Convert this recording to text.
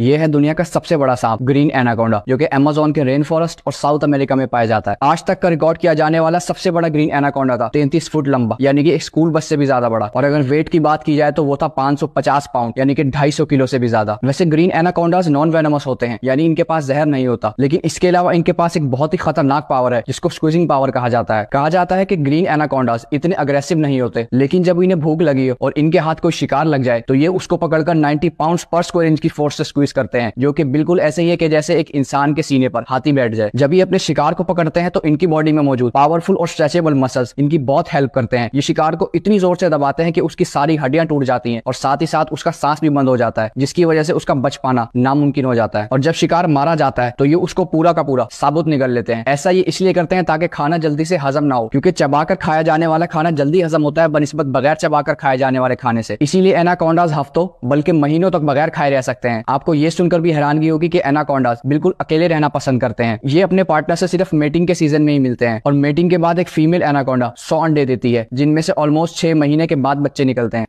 ये है दुनिया का सबसे बड़ा सांप ग्रीन एनाकोंडा जो कि अमेजोन के रेन फॉरेस्ट और साउथ अमेरिका में पाया जाता है आज तक का रिकॉर्ड किया जाने वाला सबसे बड़ा ग्रीन एनाकोंडा था तैंतीस फुट लंबा यानी कि एक स्कूल बस से भी ज्यादा बड़ा और अगर वेट की बात की जाए तो वो था 550 पाउंड यानी कि 250 किलो से भी ज्यादा वैसे ग्रीन एनाकोंडाज नॉन वेनमस होते हैं यानी इनके पास जहर नहीं होता लेकिन इसके अलावा इनके पास एक बहुत ही खतरनाक पावर है जिसको स्क्विजिंग पावर कहा जाता है कहा जाता है की ग्रीन एनाकोंडाज इतने अग्रेसिव नहीं होते लेकिन जब इन्हें भूख लगी हो और इनके हाथ कोई शिकार लग जाए तो ये उसको पकड़कर नाइन्टी पाउंड पर स्क्वायर इंच की फोर्स से यूज करते हैं जो की बिल्कुल ऐसे ही है कि जैसे एक इंसान के सीने पर हाथी बैठ जाए जब ये अपने शिकार को पकड़ते हैं तो इनकी बॉडी में मौजूद पावरफुल और स्ट्रेचेबल मसल इनकी बहुत हेल्प करते हैं ये शिकार को इतनी जोर से दबाते हैं कि उसकी सारी हड्डियां टूट जाती हैं और साथ ही साथ उसका सांस भी बंद हो जाता है जिसकी वजह से उसका बच पाना नामुमकिन हो जाता है और जब शिकार मारा जाता है तो ये उसको पूरा का पूरा साबुत निकल लेते हैं ऐसा ये इसलिए करते हैं ताकि खाना जल्दी से हजम ना हो क्योंकि चबाकर खाया जाने वाला खाना जल्दी हजम होता है बनस्बत बगैर चबाकर खाए जाने वाले खाने से इसीलिए एनाकोंडाज हफ्तों बल्कि महीनों तक बगैर खाए रह सकते हैं आपको ये सुनकर भी हैरानगी होगी कि एनाकोंडास बिल्कुल अकेले रहना पसंद करते हैं ये अपने पार्टनर से सिर्फ मेटिंग के सीजन में ही मिलते हैं और मेटिंग के बाद एक फीमेल एनाकोंडा सौ अंडे देती है जिनमें से ऑलमोस्ट छह महीने के बाद बच्चे निकलते हैं